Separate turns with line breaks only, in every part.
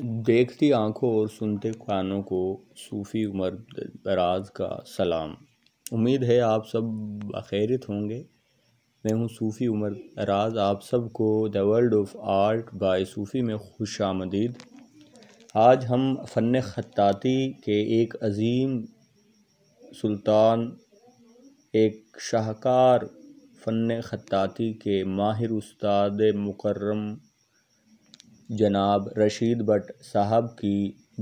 देखती आंखों और सुनते कानों को सूफ़ी उमर दराज का सलाम उम्मीद है आप सब बखैरित होंगे मैं हूं सूफ़ी उमर दराज आप को the world of art by Sufi में खुश आमदीद आज हम फ़न ख़ताती के एक अजीम सुल्तान एक शाहकार फ़न ख़ताती के माहिर उस्ताद मुकर्रम जनाब रशीद भट्ट साहब की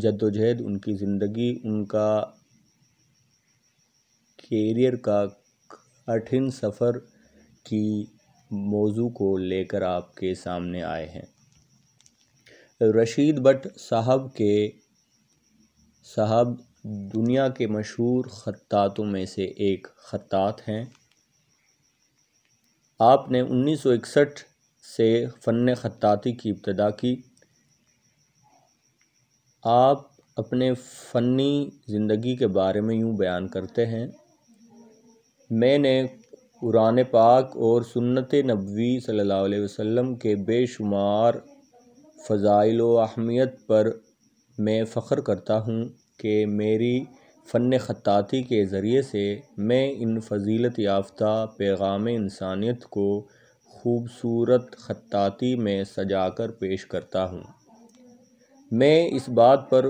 जद्दोजहद उनकी ज़िंदगी उनका कैरियर का कठिन सफ़र की मौजू को लेकर आपके सामने आए हैं रशीद भट्ट साहब के साहब दुनिया के मशहूर ख़ातों में से एक ख़त्तात हैं आपने 1961 से फ़न ख़ाती की इब्तदा की आप अपने फ़नी ज़िंदगी के बारे में यूँ बयान करते हैं मैंने कुरान पाक और सुन्नत नबी सल्लल्लाहु अलैहि वसल्लम के बेशुमार फ़ज़ाइल व अहमियत पर मैं फ़ख्र करता हूँ कि मेरी फ़न ख़ाती के ज़रिए से मैं इन फजीलत याफ़्त पैगाम इंसानियत को खूबसूरत खत्ताती में सजाकर पेश करता हूँ मैं इस बात पर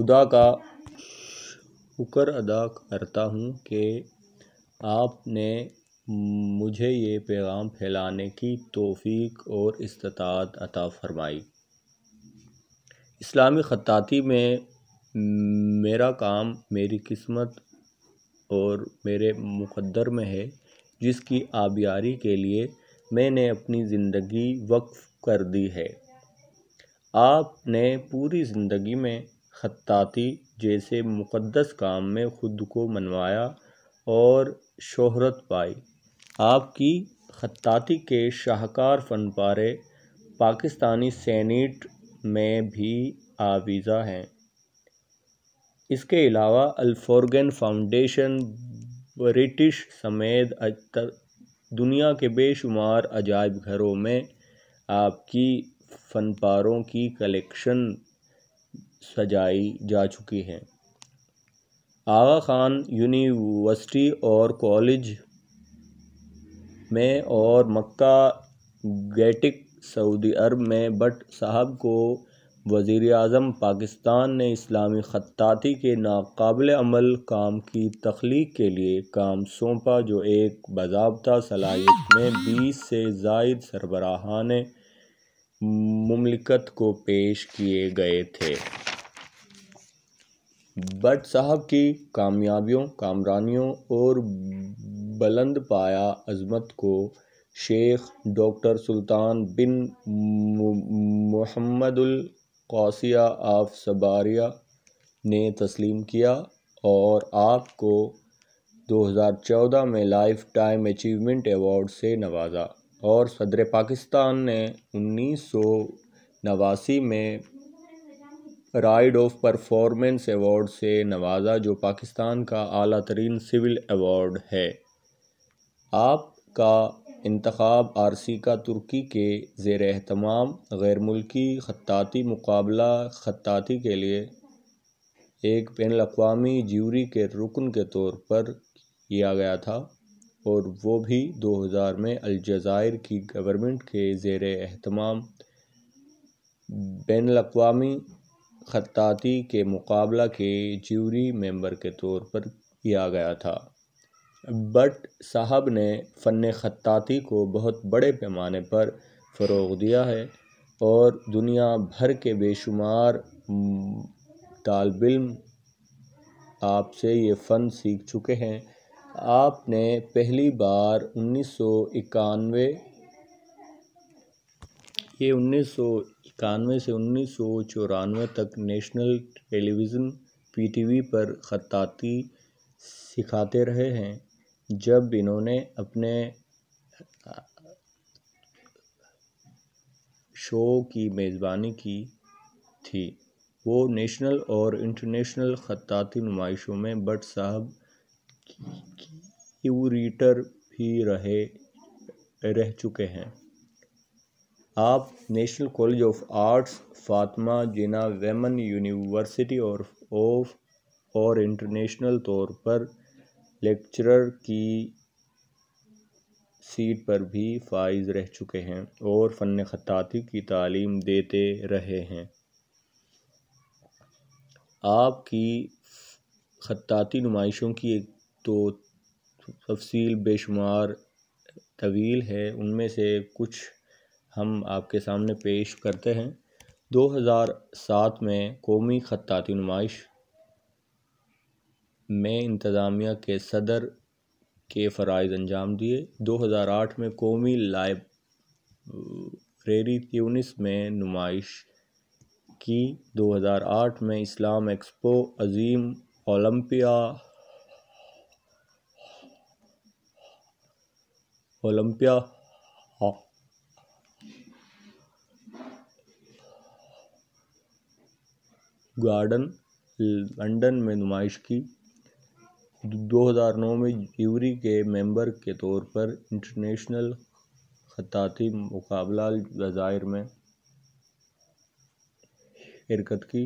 उदा का शुक्र अदा करता हूँ कि आपने मुझे ये पैगाम फैलाने की तोफ़ी और इस्तात अता फरमाई इस्लामी ख़ताती में मेरा काम मेरी किस्मत और मेरे मुकद्दर में है जिसकी आबियारी के लिए मैंने अपनी ज़िंदगी वक्फ़ कर दी है आपने पूरी ज़िंदगी में ख़त्ताती जैसे मुक़द्दस काम में ख़ुद को मनवाया और शोहरत पाई आपकी ख़त्ताती के शाहकार फ़नपारे पाकिस्तानी सैनिट में भी आवीज़ा हैं इसके अलावा अल्फोर्गन फाउंडेशन ब्रिटिश समेत दुनिया के बेशुमार अजायब घरों में आपकी फ़नपारों की कलेक्शन सजाई जा चुकी है आगा ख़ान यूनिवर्सिटी और कॉलेज में और मक्का गेटिक सऊदी अरब में बट साहब को वज़ी अजम पाकिस्तान ने इस्लामी ख़त्ताती के नाकबिल अमल काम की तख्लीक के लिए काम सौंपा जो एक बाबा सलाहियत में बीस से जायद सरबराहान ममलिकत को पेश किए गए थे बट साहब की कामयाबियों कामरानियों और बुलंद पाया अजमत को शेख डॉक्टर सुल्तान बिन मोहम्मदुल कौसिया ऑफ सबारिया ने तस्लीम किया और आपको 2014 में लाइफ टाइम अचीवमेंट अवार्ड से नवाजा और सदर पाकिस्तान ने उन्नीस नवासी में राइड ऑफ परफॉर्मेंस अवार्ड से नवाजा जो पाकिस्तान का अली तरीन सिविल अवार्ड है आपका इंतखब आरसी का तुर्की के ज़ेर अहतमाम गैर मुल्की ख़त्ाती मुकाबला ख़त्ाती के लिए एक बैन अवी ज्यूरी के रुकन के तौर पर किया गया था और वो भी 2000 में अलजायर की गवर्नमेंट के ज़ेर अहतमाम बैन अवी ख़त्ाती के मुकाबला के ज्यूरी मेंबर के तौर पर किया गया था बट साहब ने फ़न ख़त्ताती को बहुत बड़े पैमाने पर फ़रोग़ दिया है और दुनिया भर के बेशुमार तालब आपसे ये फ़न सीख चुके हैं आपने पहली बार उन्नीस सौ इक्यानवे ये उन्नीस सौ इक्यानवे से उन्नीस सौ चौरानवे तक नेशनल टेलीविज़न पीटीवी पर ख़ताती सिखाते रहे हैं जब इन्होंने अपने शो की मेज़बानी की थी वो नेशनल और इंटरनेशनल ख़ताती नुमाइशों में बट साहब क्यूरेटर भी रहे रह चुके हैं आप national college of arts Fatima Jinnah women university और ऑफ और इंटरनेशनल तौर पर लेक्चरर की सीट पर भी फाइज रह चुके हैं और फ़न खताती की तालीम देते रहे हैं आपकी खताती नुमाइशों की एक तो तफसील बेशुमार तवील है उनमें से कुछ हम आपके सामने पेश करते हैं 2007 में कौमी खताती नुमाइश में इंतज़ामिया के सदर के फ़रज़ अंजाम दिए दो हज़ार आठ में कौमी लाइब्रेरी त्यूनिस में नुमाइश की दो हज़ार आठ में इस्लाम एक्सपो अजीम ओलम्पिया ओलम्पिया गार्डन लंदन में नुमाइश की 2009 में ज्यूरी के मेंबर के तौर पर इंटरनेशनल खताती मुकाबला जजायर में शिरकत की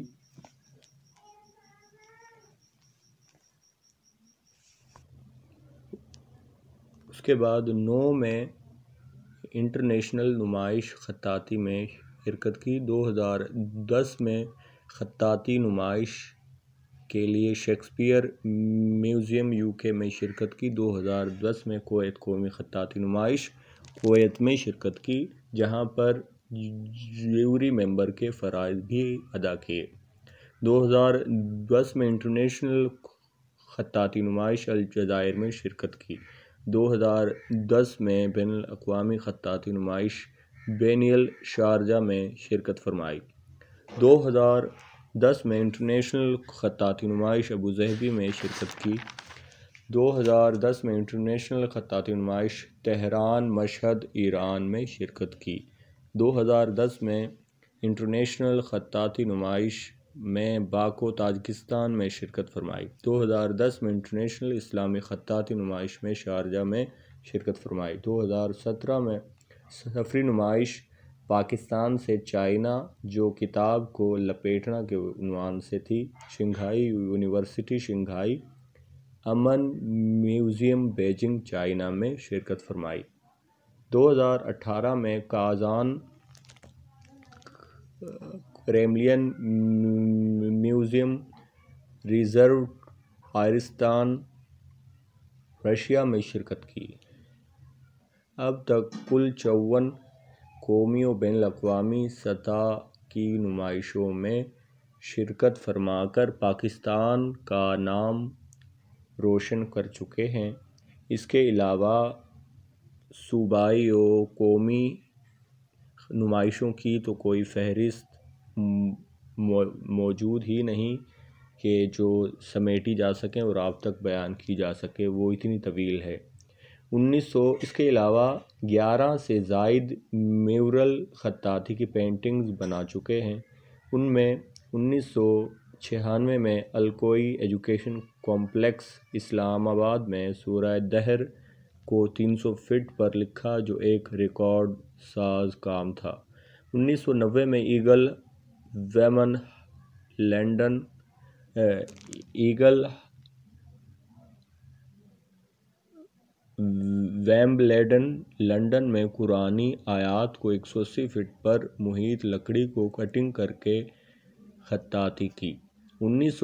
उसके बाद नौ में इंटरनेशनल नुमाइश खताती में शिरकत की 2010 में खताती नुमाइश के लिए शेक्सपियर म्यूज़ियम यूके में शिरकत की 2010 में कोत कौमी खताती नुमाइश कोत में शिरकत की जहां पर ज्यूरी मेंबर के फ़रज़ भी अदा किए 2010 में इंटरनेशनल खताती नुमाइश अलजायर में शिरकत की 2010 में बैन अवी ख़त्ाती नुमाइश बेनियल शारजा में शिरकत फरमाई दस में इंटरनेशनल ख़ाती नुमाइश अबू जहबी में शिरकत की दो हज़ार दस में इंटरनेशनल ख़ाती नुमाइश तहरान मशहद ईरान में शिरकत की दो हज़ार दस में इंटरनेशनल ख़ाती नुमाइश में बाको ताजिकिस्तान में शिरकत फरमाई दो हज़ार दस में इंटरनेशनल इस्लामी ख़ाती नुमाइश में शारजा में शिरकत फरमाई दो हज़ार सत्रह में सफरी नुमाइश पाकिस्तान से चाइना जो किताब को लपेटना के उनवान से थी शंघाई यूनिवर्सिटी शंघाई अमन म्यूज़ियम बेजिंग चाइना में शिरकत फरमाई 2018 में काजान क्रेमलियन म्यूज़ियम रिज़र्व आयरिस्तान रशिया में शिरकत की अब तक कुल चौवन कौमी और बैन अवी सतह की नुमाइशों में शिरकत फरमा कर पाकिस्तान का नाम रोशन कर चुके हैं इसके अलावा सूबाई और कौमी नुमाइशों की तो कोई फहरिस्त मौजूद ही नहीं कि जो समेटी जा सकें और आप तक बयान की जा सके वो इतनी तवील है उन्नीस सौ इसके अलावा ग्यारह से जायद म्यूरल ख़त्ताती की पेंटिंग्स बना चुके हैं उनमें उन्नीस सौ में अलकोई एजुकेशन कॉम्प्लेक्स इस्लामाबाद में सूर्य दहर को 300 फीट पर लिखा जो एक रिकॉर्ड साज काम था 1990 में ईगल वेमन लैंडन ईगल वैम्बलेडन लंदन में कुरानी आयात को 180 फीट पर मुहित लकड़ी को कटिंग करके खत्ताती की उन्नीस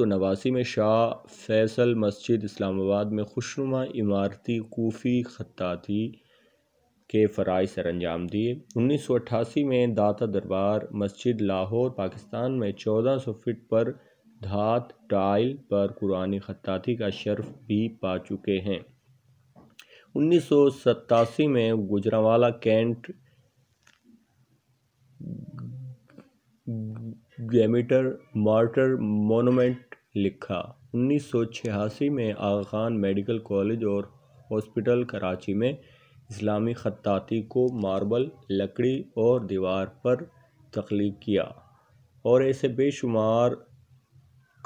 में शाह फैसल मस्जिद इस्लामाबाद में खुशनुमा इमारती कोफ़ी खत्ताती के फ़राज सर अंजाम दिए उन्नीस में दाता दरबार मस्जिद लाहौर पाकिस्तान में 1400 फीट पर धात टाइल पर कुरानी खत्ताती का शर्फ भी पा चुके हैं उन्नीस में गुजरावाला कैंट गैमिटर मार्टर मोनोमेंट लिखा 1986 में आगा खान मेडिकल कॉलेज और हॉस्पिटल कराची में इस्लामी खत्ताती को मार्बल लकड़ी और दीवार पर तख्लीक किया और ऐसे बेशुमार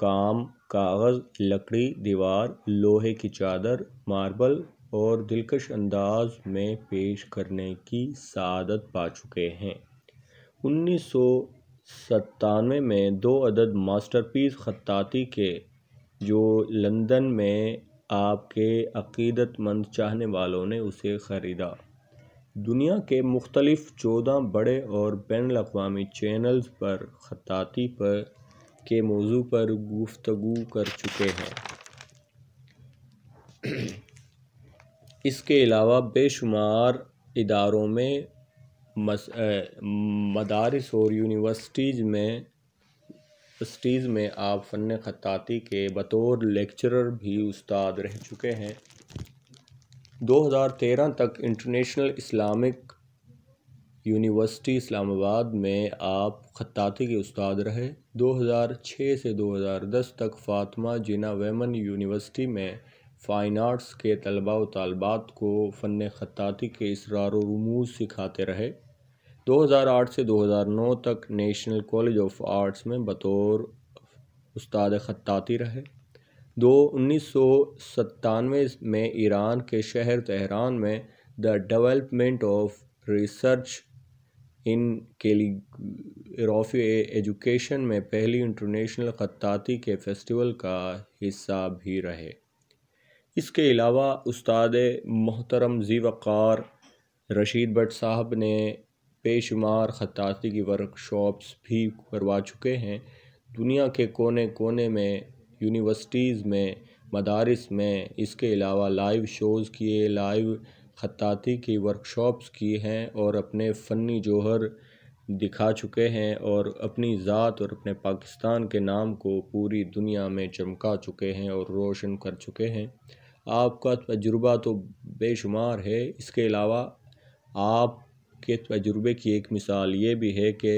काम कागज़ लकड़ी दीवार लोहे की चादर मार्बल और दिलकश अंदाज में पेश करने की सदत पा चुके हैं उन्नीस सौ सत्तानवे में दो अदद मास्टरपीस खत्ताती के जो लंदन में आपके अकीदतमंद चाहने वालों ने उसे ख़रीदा दुनिया के मुख्तलिफ चौदह बड़े और बैन अवी चैनल्स पर खताती पर के मौजू पर गुफ्तु कर चुके हैं इसके अलावा बेशुमार इदारों में मस मदारस और यूनिवर्सिटीज़ में स्टीज़ में आप फ़न ख़ताती के बतौर लेक्चरर भी उस्ताद रह चुके हैं 2013 तक इंटरनेशनल इस्लामिक यूनिवर्सिटी इस्लामाबाद में आप ख़ताती के उस्ताद रहे 2006 से 2010 तक फ़ातिमा जिना वेमन यूनिवर्सिटी में फ़ाइन आर्ट्स के तलबा व तलबात को फ़न ख़ताती के इसरार रमूज सिखाते रहे 2008 से 2009 तक नेशनल कॉलेज ऑफ आर्ट्स में बतौर उस्ताद ख़ाती रहे दो उन्नीस सौ सतानवे में ईरान के शहर तहरान में the development of research in calligraphy education में पहली इंटरनेशनल ख़ाती के फेस्टिवल का हिस्सा भी रहे इसके अलावा उस्ताद मोहतरम जीवकार रशीद भट्ट साहब ने बेशुमार ख़ताती की वर्कशॉप्स भी करवा चुके हैं दुनिया के कोने कोने में यूनिवर्सिटीज़ में मदारस में इसके अलावा लाइव शोज़ किए लाइव ख़ताती की वर्कशॉप्स की हैं और अपने फ़नी जोहर दिखा चुके हैं और अपनी ज़ात और अपने पाकिस्तान के नाम को पूरी दुनिया में चमका चुके हैं और रोशन कर चुके हैं आपका तजुर्बा तो बेशुमार है इसके अलावा आपके तजुर्बे की एक मिसाल ये भी है कि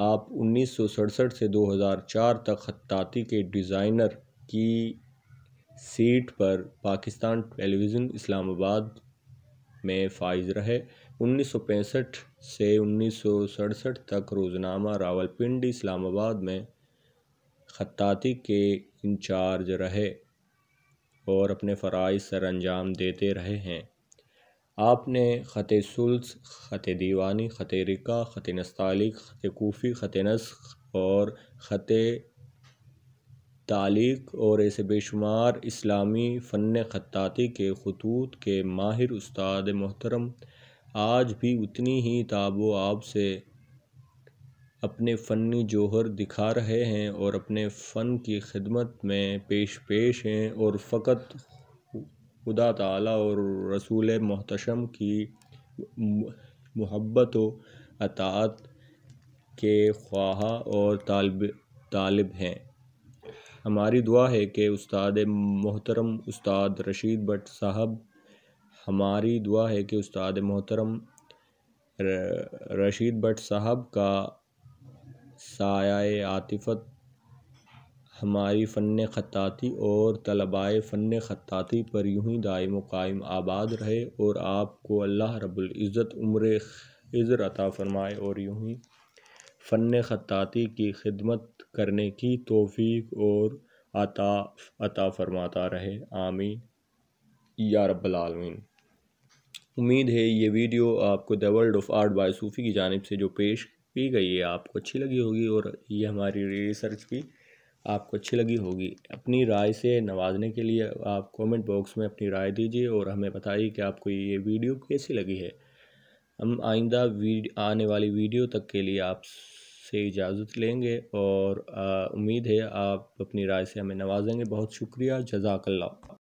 आप उन्नीस सौ सड़सठ से 2004 तक खत्ताती के डिज़ाइनर की सीट पर पाकिस्तान टेलीविज़न इस्लामाबाद में फाइज रहे उन्नीस सौ पैंसठ से उन्नीस सौ सड़सठ तक रोज़नामा रावलपिंडी इस्लामाबाद में खत्ताती के इंचार्ज रहे और अपने फ़रज़ सर अंजाम देते रहे हैं आपने ख़त सुल्स ख़त दीवानी ख़त रिका ख़त नस्तालिक ख़त कोफ़ी ख़त नस्ख और ख़त तालिक और ऐसे बेशुमार इस्लामी फ़न खाती के खतूत के माहिर उस्ताद मोहतरम आज भी उतनी ही ताबो आप से अपने फ़नी जोहर दिखा रहे हैं और अपने फ़न की खिदमत में पेश पेश हैं और फ़कत खुदा ताला और रसूल महतशम की महब्बत व अतात के ख्वाह और तालब तालब हैं हमारी दुआ है कि उस्ताद मोहतरम उस्ताद रशीद भट्ट साहब हमारी दुआ है कि उस्ताद मोहतरम रशीद भट साहब का सायाए आतिफ़त हमारी फ़न ख़ताती और तलबाए फ़न ख़ताती पर यूँ ही दायम कायम आबाद रहे और आपको अल्लाह रबुल्ज़त उम्र इज़र अता फ़रमाए और यूँ ही फ़न ख़ताती की खिदमत करने की तोफ़ी और अता अता फ़रमाता रहे आमीन या रबालमीन उम्मीद है ये वीडियो आपको the world of art by Sufi की जानब से जो पेश पी गई है आपको अच्छी लगी होगी और ये हमारी रिसर्च भी आपको अच्छी लगी होगी अपनी राय से नवाजने के लिए आप कमेंट बॉक्स में अपनी राय दीजिए और हमें बताइए कि आपको ये वीडियो कैसी लगी है हम आइंदा आने वाली वीडियो तक के लिए आप से इजाज़त लेंगे और उम्मीद है आप अपनी राय से हमें नवाजेंगे बहुत शुक्रिया जजाकल्ला